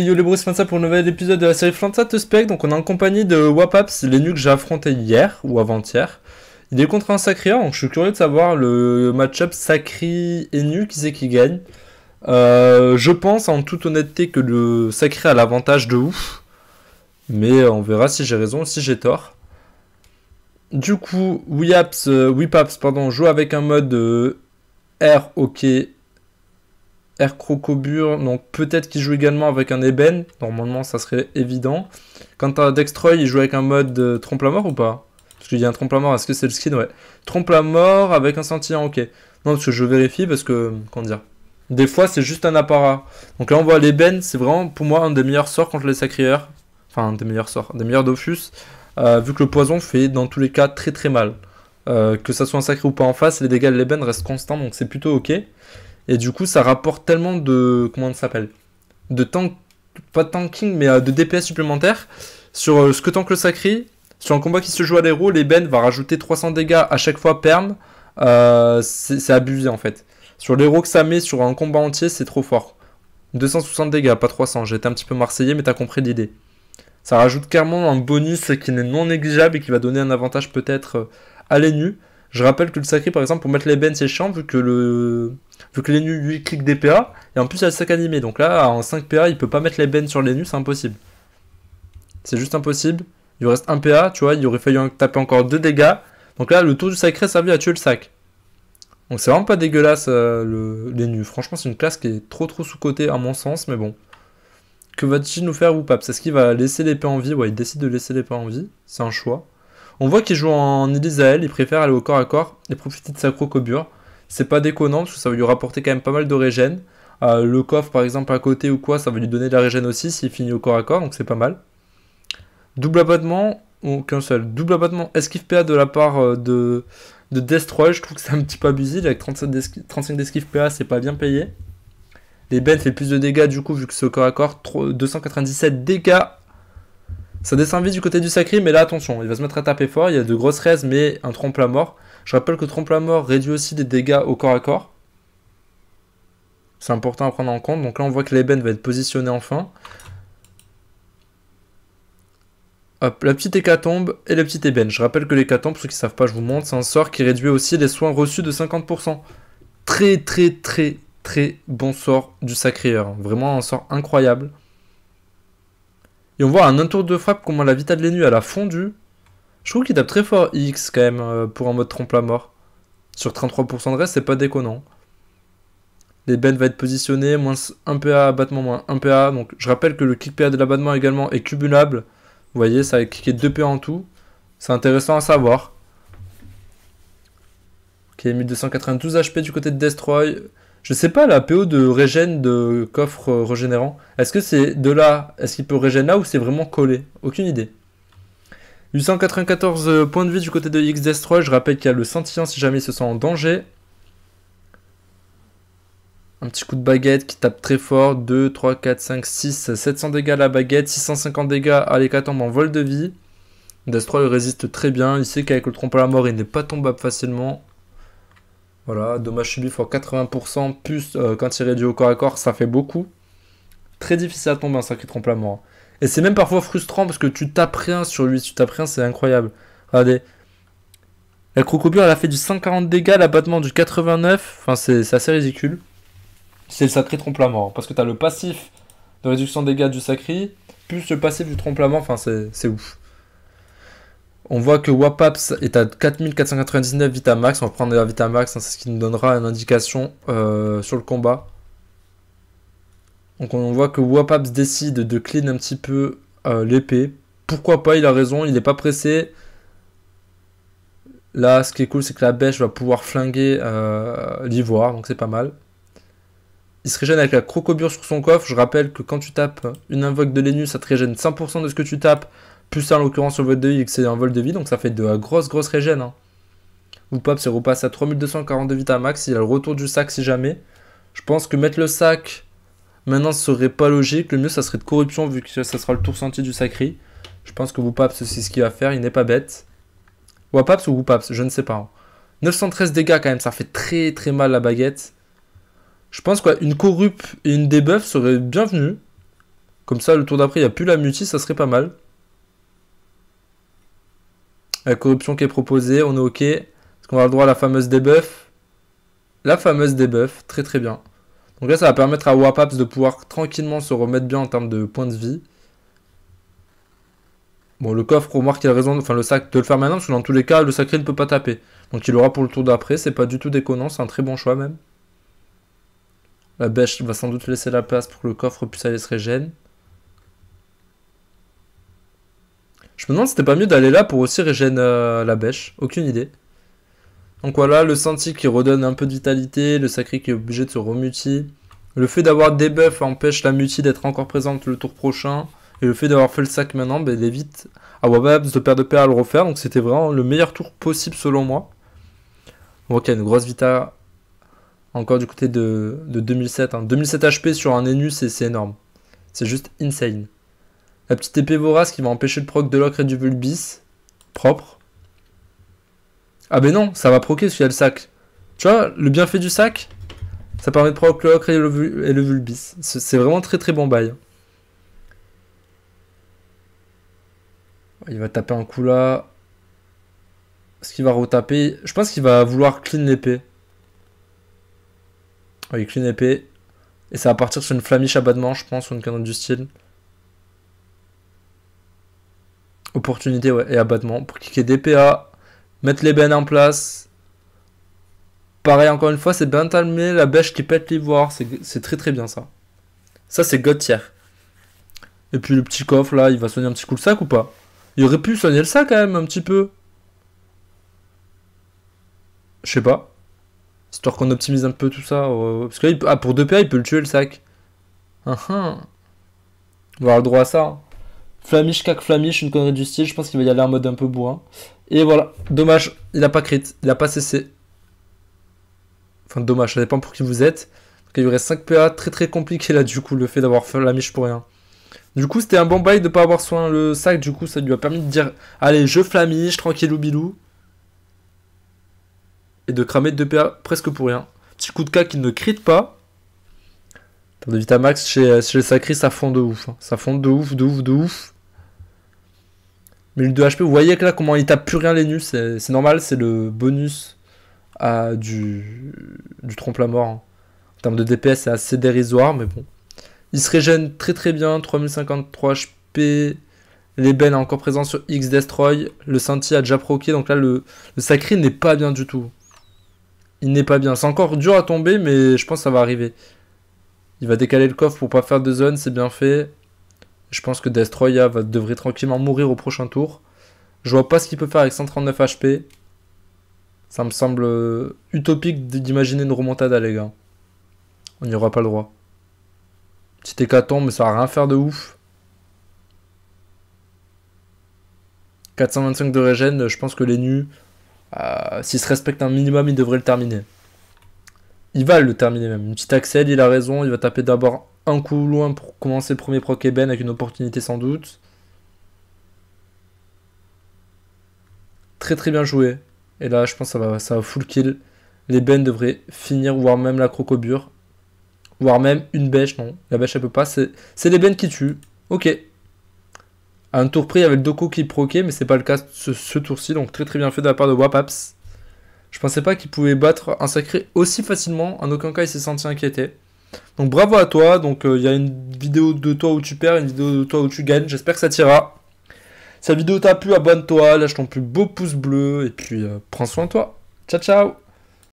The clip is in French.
Yo les c'est ça pour un nouvel épisode de la série Flanta Spec. Donc on est en compagnie de Wapaps, nu que j'ai affronté hier ou avant-hier. Il est contre un Sakria donc je suis curieux de savoir le match-up et nu qui c'est qui gagne. Euh, je pense en toute honnêteté que le sacré a l'avantage de ouf. Mais euh, on verra si j'ai raison ou si j'ai tort. Du coup, Wipaps, euh, joue avec un mode r ok Air Crocobur, donc peut-être qu'il joue également avec un ébène, normalement ça serait évident. Quant à Dextroy, il joue avec un mode trompe la mort ou pas Parce qu'il y a un trompe la mort, est-ce que c'est le skin Ouais. Trompe la mort avec un scintillant, ok. Non, parce que je vérifie parce que, quand dire Des fois c'est juste un apparat. Donc là on voit l'ébène, c'est vraiment pour moi un des meilleurs sorts contre les sacrières. Enfin, un des meilleurs sorts, des meilleurs Dofus. Euh, vu que le poison fait dans tous les cas très très mal. Euh, que ça soit un sacré ou pas en face, les dégâts de l'ébène restent constants, donc c'est plutôt ok. Et du coup, ça rapporte tellement de. Comment ça s'appelle De tank. Pas de tanking, mais euh, de DPS supplémentaires. Sur euh, ce que tank le sacri, sur un combat qui se joue à l'héros, ben va rajouter 300 dégâts à chaque fois perm. Euh, c'est abusé en fait. Sur l'héros que ça met sur un combat entier, c'est trop fort. 260 dégâts, pas 300. J'étais un petit peu marseillais, mais t'as compris l'idée. Ça rajoute clairement un bonus qui n'est non négligeable et qui va donner un avantage peut-être à l'ennu. Je rappelle que le sacré, par exemple, pour mettre l'ébène, c'est chiant, vu que le vu que nus lui clique des PA, et en plus y a le sac animé, donc là en 5 PA il peut pas mettre les bennes sur nus c'est impossible. C'est juste impossible. Il reste un PA, tu vois, il aurait fallu taper encore 2 dégâts. Donc là le tour du sacré servi à tuer le sac. Donc c'est vraiment pas dégueulasse euh, les Franchement c'est une classe qui est trop trop sous-cotée à mon sens, mais bon. Que va-t-il nous faire ou pas c'est ce qu'il va laisser l'épée en vie Ouais, il décide de laisser l'épée en vie, c'est un choix. On voit qu'il joue en Elisael, il préfère aller au corps à corps et profiter de sa crocobure c'est pas déconnant parce que ça va lui rapporter quand même pas mal de régène. Euh, le coffre par exemple à côté ou quoi, ça va lui donner de la régène aussi s'il finit au corps à corps, donc c'est pas mal. Double abattement, ou qu'un seul. Double abattement, esquive PA de la part euh, de, de Destroy, je trouve que c'est un petit peu abusé, avec 37 35 d'esquive PA, c'est pas bien payé. Les bêtes fait plus de dégâts du coup, vu que c'est au corps à corps, 297 dégâts. Ça descend vite du côté du sacré, mais là attention, il va se mettre à taper fort, il y a de grosses raises, mais un trompe à mort. Je rappelle que trompe-la-mort réduit aussi des dégâts au corps à corps. C'est important à prendre en compte. Donc là, on voit que l'ébène va être positionné enfin. Hop, la petite hécatombe et la petite ébène. Je rappelle que l'hécatombe, pour ceux qui ne savent pas, je vous montre, c'est un sort qui réduit aussi les soins reçus de 50%. Très, très, très, très bon sort du sacrieur. Vraiment un sort incroyable. Et on voit un tour de frappe, comment la vita de l'ennu, elle a fondu. Je trouve qu'il tape très fort X quand même euh, pour un mode trompe la mort. Sur 33% de reste, c'est pas déconnant. Les bends va être positionné, moins 1 PA, abattement moins 1 PA. Donc je rappelle que le kick PA de l'abattement également est cumulable. Vous voyez, ça a cliqué 2 PA en tout. C'est intéressant à savoir. Ok, 1292 HP du côté de Destroy. Je sais pas, la PO de régène de coffre euh, régénérant, est-ce que c'est de là Est-ce qu'il peut régénérer là ou c'est vraiment collé Aucune idée. 894 euh, points de vie du côté de X Destroy. Je rappelle qu'il y a le scintillant si jamais il se sent en danger. Un petit coup de baguette qui tape très fort. 2, 3, 4, 5, 6, 700 dégâts à la baguette. 650 dégâts à l'hécatombe en vol de vie. Destroy résiste très bien. Il sait qu'avec le trompe à la mort, il n'est pas tombable facilement. Voilà, dommage subi fois 80%, plus euh, quand il réduit au corps à corps, ça fait beaucoup. Très difficile à tomber un sacré trompe la mort. Et c'est même parfois frustrant parce que tu tapes rien sur lui, tu tapes rien, c'est incroyable. Regardez. La crocobure, elle a fait du 140 dégâts, l'abattement du 89. Enfin, c'est assez ridicule. C'est le sacré trompe la mort. Parce que t'as le passif de réduction de dégâts du sacré, plus le passif du trompe mort. Enfin, c'est ouf. On voit que Wapaps est à 4499 max, On va prendre la Vitamax, max, hein, c'est ce qui nous donnera une indication euh, sur le combat. Donc on voit que Wapaps décide de clean un petit peu euh, l'épée. Pourquoi pas, il a raison, il n'est pas pressé. Là, ce qui est cool, c'est que la bêche va pouvoir flinguer euh, l'ivoire, donc c'est pas mal. Il se régène avec la crocobure sur son coffre. Je rappelle que quand tu tapes une invoque de Lénus, ça te régène 100% de ce que tu tapes, plus ça en l'occurrence sur vol de vie, que c'est un vol de vie, donc ça fait de la grosse, grosse régène. Hein. Ou pop, repasse à 3242 à max, il a le retour du sac si jamais. Je pense que mettre le sac Maintenant, ce serait pas logique. Le mieux, ça serait de corruption, vu que ça sera le tour sentier du sacré. Je pense que Woupaps, c'est ce qu'il va faire. Il n'est pas bête. Wapaps ou Woupaps Je ne sais pas. 913 hein. dégâts, quand même. Ça fait très très mal la baguette. Je pense quoi, une et une debuff seraient bienvenues. Comme ça, le tour d'après, il n'y a plus la mutie, ça serait pas mal. La corruption qui est proposée, on est ok. Est-ce qu'on a le droit à la fameuse debuff La fameuse debuff, très très bien. Donc là, ça va permettre à Wapaps de pouvoir tranquillement se remettre bien en termes de points de vie. Bon, le coffre, remarque qu'il a raison, enfin le sac, de le faire maintenant, parce que dans tous les cas, le sacré ne peut pas taper. Donc il aura pour le tour d'après, c'est pas du tout déconnant, c'est un très bon choix même. La bêche va sans doute laisser la place pour que le coffre puisse aller se régène. Je me demande si c'était pas mieux d'aller là pour aussi régène euh, la bêche, aucune idée. Donc voilà, le senti qui redonne un peu de vitalité, le sacré qui est obligé de se remuti. Le fait d'avoir des buffs empêche la muti d'être encore présente le tour prochain. Et le fait d'avoir fait le sac maintenant, bah, évite à Wababs de perdre de paix à le refaire. Donc c'était vraiment le meilleur tour possible selon moi. y ok, une grosse vita encore du côté de, 2007. 2007 HP sur un Enus, c'est énorme. C'est juste insane. La petite épée vorace qui va empêcher le proc de l'ocre et du vulbis. Propre. Ah ben non, ça va proquer si y a le sac. Tu vois, le bienfait du sac, ça permet de proquer le et le, vulbis. C'est vraiment très très bon bail. Il va taper un coup là. Est-ce qu'il va retaper Je pense qu'il va vouloir clean l'épée. Oui, clean l'épée. Et ça va partir sur une flamiche abattement je pense, ou une canonne du style. Opportunité, ouais, et abattement. Pour cliquer DPA mettre les bennes en place. Pareil, encore une fois, c'est bien terminé, la bêche qui pète l'ivoire, c'est très très bien ça. Ça, c'est Gauthier. Et puis le petit coffre là, il va soigner un petit coup le sac ou pas Il aurait pu soigner le sac quand même un petit peu. Je sais pas. Histoire qu'on optimise un peu tout ça. parce que ah, pour 2 PA, il peut le tuer le sac. Ah, ah. On va avoir le droit à ça. Hein. Flamish, cac Flamish, une connerie du style. Je pense qu'il va y aller en mode un peu bourrin. Et voilà, dommage, il a pas crit, il a pas cessé. Enfin, dommage, ça dépend pour qui vous êtes. il y y reste 5 PA, très très compliqué là du coup, le fait d'avoir Flamish pour rien. Du coup, c'était un bon bail de pas avoir soin le sac, du coup, ça lui a permis de dire Allez, je Flamish, ou bilou. Et de cramer 2 PA presque pour rien. Petit coup de cas qui ne crit pas. De Vitamax chez, chez Sacris, ça fond de ouf. Hein. Ça fond de ouf, de ouf, de ouf. Mais le 2 HP, vous voyez que là, comment il tape plus rien les nus, c'est normal, c'est le bonus du, trompe-la-mort. Hein. En termes de DPS, c'est assez dérisoire, mais bon. Il se régène très très bien, 3053 HP. L'ébène est encore présent sur X Destroy. Le Sentier a déjà proqué, donc là, le, Sacré n'est pas bien du tout. Il n'est pas bien. C'est encore dur à tomber, mais je pense que ça va arriver. Il va décaler le coffre pour pas faire de zone, c'est bien fait. Je pense que Destroya va, devrait tranquillement mourir au prochain tour. Je vois pas ce qu'il peut faire avec 139 HP. Ça me semble euh, utopique d'imaginer une remontade, les gars. On n'y aura pas le droit. Petit hécatombe, mais ça va rien faire de ouf. 425 de régène, je pense que les nus, euh, s'ils se respectent un minimum, ils devraient le terminer. Il va le terminer même. Une petite Axel, il a raison, il va taper d'abord un coup loin pour commencer le premier proc Ben avec une opportunité sans doute. Très très bien joué. Et là, je pense que ça va, ça va full kill. Les Ben devraient finir, voire même la crocobure. Voire même une bêche, non. La bêche, elle peut pas. C'est les Ben qui tuent. Ok. À un tour pris, avec Doko qui proquait, mais c'est pas le cas ce, ce tour-ci. Donc très très bien fait de la part de Wapaps. Je pensais pas qu'il pouvait battre un sacré aussi facilement. En aucun cas, il s'est senti inquiété. Donc bravo à toi. Donc euh, il y a une vidéo de toi où tu perds, une vidéo de toi où tu gagnes. J'espère que ça t'ira. Si la vidéo t'a plu, abonne-toi, lâche ton plus beau pouce bleu et puis euh, prends soin de toi. Ciao ciao